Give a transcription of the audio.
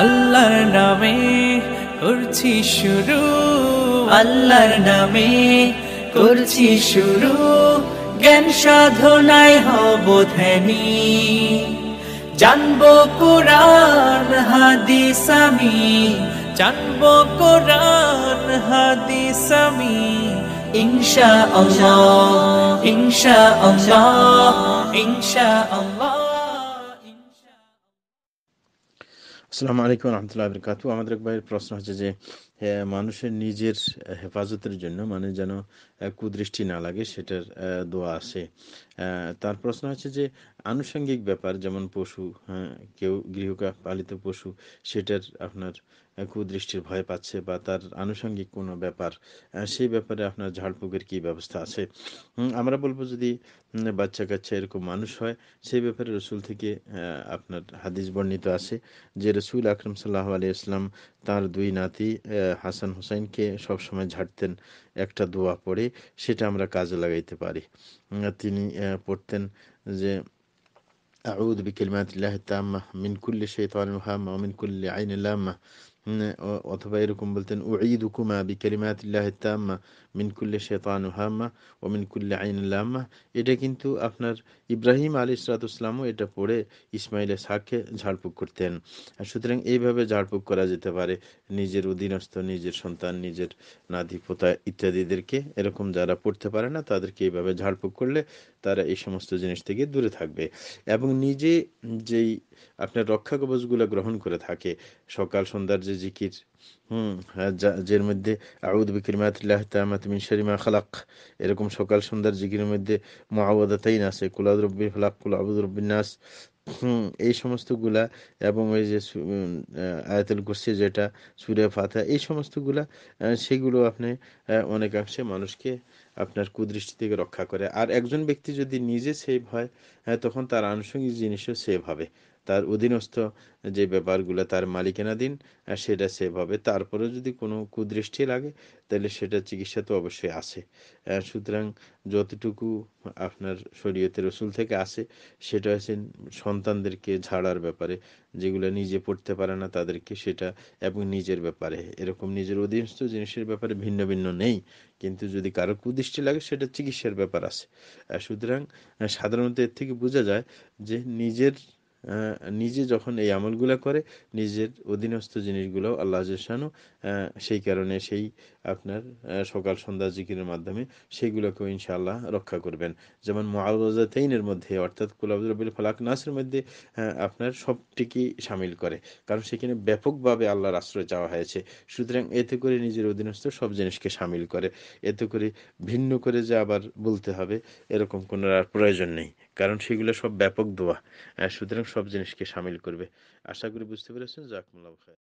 আল্লাহর নামে করছি শুরু আল্লাহর নামে করছি শুরু জ্ঞান সাধনায় হব ধ্যানি জানবো কোরআন হাদিস আমি জানবো কোরআন হাদিস আমি ইনশা আল্লাহ ইনশা আল্লাহ ইনশা আল্লাহ আসসালামু আলাইকুম রহমতুল্লাহ বরকাতু আমাদের এক ভাইয়ের প্রশ্ন হচ্ছে যে হ্যাঁ, মানুষের নিজের হেফাজতের জন্য মানে যেন কুদৃষ্টি না লাগে সেটার দোয়া আসে তার প্রশ্ন হচ্ছে যে আনুষঙ্গিক ব্যাপার যেমন পশু হ্যাঁ কেউ পালিত পশু সেটার আপনার কুদৃষ্টির ভয় পাচ্ছে বা তার আনুষঙ্গিক কোনো ব্যাপার সেই ব্যাপারে আপনার ঝাড়ফুঁকের কি ব্যবস্থা আছে আমরা বলবো যদি বাচ্চা কাচ্চা এরকম মানুষ হয় সেই ব্যাপারে রসুল থেকে আপনার হাদিস বর্ণিত আছে যে রসুল আকরম সাল্লাহ আলিয়া ইসলাম তাঁর দুই নাতি হাসান হুসাইনকে সবসময় ঝাড়তেন একটা দোয়া পড়ে সেটা আমরা কাজে লাগাইতে পারি তিনি পড়তেন যে আউদ বিকেল মাহাত মিনকুল্লি শেতান মিনকুল্লি আইন আল্লাহ অথবা এরকম বলতেন উঈদ হুকুমা বি কালিমাতিল্লাহ তাম্মা মিনকুল্লে শেতান হাম্মা ও মিনকুল্লে আইন লাম্মা এটা কিন্তু আপনার ইব্রাহিম আলী ইসরাতুসলামও এটা পড়ে ইসমাইলের সাক্ষে ঝাড়ফুঁক করতেন সুতরাং এইভাবে ঝাড়ফুঁক করা যেতে পারে নিজের অধীনস্থ নিজের সন্তান নিজের নাতি পোতা ইত্যাদিদেরকে এরকম যারা পড়তে পারে না তাদেরকে এইভাবে ঝাড়ফুঁক করলে তারা এই সমস্ত জিনিস থেকে দূরে থাকবে এবং নিজে যেই আপনার রক্ষা কবচগুলো গ্রহণ করে থাকে সকাল সন্ধ্যার যে যে জিকির হুম যার মধ্যে আউদ বিক্রিমাতিল্লাহ তামাত মিন শরিমা খালাক এরকম সকাল সন্ধ্যার জিকির মধ্যে মহাবাদাতাইন আছে কুলাদ রব্বি ফালাক কুল আবুদ রব্বিন নাস এই সমস্তগুলা এবং ওই যে আয়াতুল কুরসি যেটা সুরে ফাতা এই সমস্তগুলা সেগুলো আপনি অনেকাংশে মানুষকে আপনার কুদৃষ্টি থেকে রক্ষা করে আর একজন ব্যক্তি যদি নিজে সেভ হয় হ্যাঁ, তখন তার আনুষঙ্গিক জিনিসও সেভ হবে তার অধীনস্থ যে ব্যাপারগুলো তার মালিকানাধীন সেটা সেভাবে তারপরে যদি কোনো কুদৃষ্টি লাগে তাহলে সেটা চিকিৎসা তো অবশ্যই আছে সুতরাং যতটুকু আপনার শরীয়তে রসুল থেকে আসে সেটা হচ্ছে সন্তানদেরকে ঝাড়ার ব্যাপারে যেগুলো নিজে পড়তে পারে না তাদেরকে সেটা এবং নিজের ব্যাপারে এরকম নিজের অধীনস্থ জিনিসের ব্যাপারে ভিন্ন ভিন্ন নেই কিন্তু যদি কারো কুদৃষ্টি লাগে সেটা চিকিৎসার ব্যাপার আছে সুতরাং সাধারণত এর থেকে বোঝা যায় যে নিজের নিজে যখন এই আমলগুলো করে নিজের অধীনস্থ জিনিসগুলো আল্লাহ জানো সেই কারণে সেই আপনার সকাল সন্ধ্যা জিকিরের মাধ্যমে সেইগুলোকেও ইনশাআল্লাহ রক্ষা করবেন যেমন তেইনের মধ্যে অর্থাৎ কুলাবুল ফালাক নাসের মধ্যে আপনার সবটিকে সামিল করে কারণ সেখানে ব্যাপকভাবে আল্লাহর আশ্রয় চাওয়া হয়েছে সুতরাং এতে করে নিজের অধীনস্থ সব জিনিসকে সামিল করে এতে করে ভিন্ন করে যে আবার বলতে হবে এরকম কোনো আর প্রয়োজন নেই কারণ সেগুলো সব ব্যাপক দোয়া সুতরাং সব জিনিসকে সামিল করবে আশা করি বুঝতে পেরেছেন জাকমুল্লাহ খায়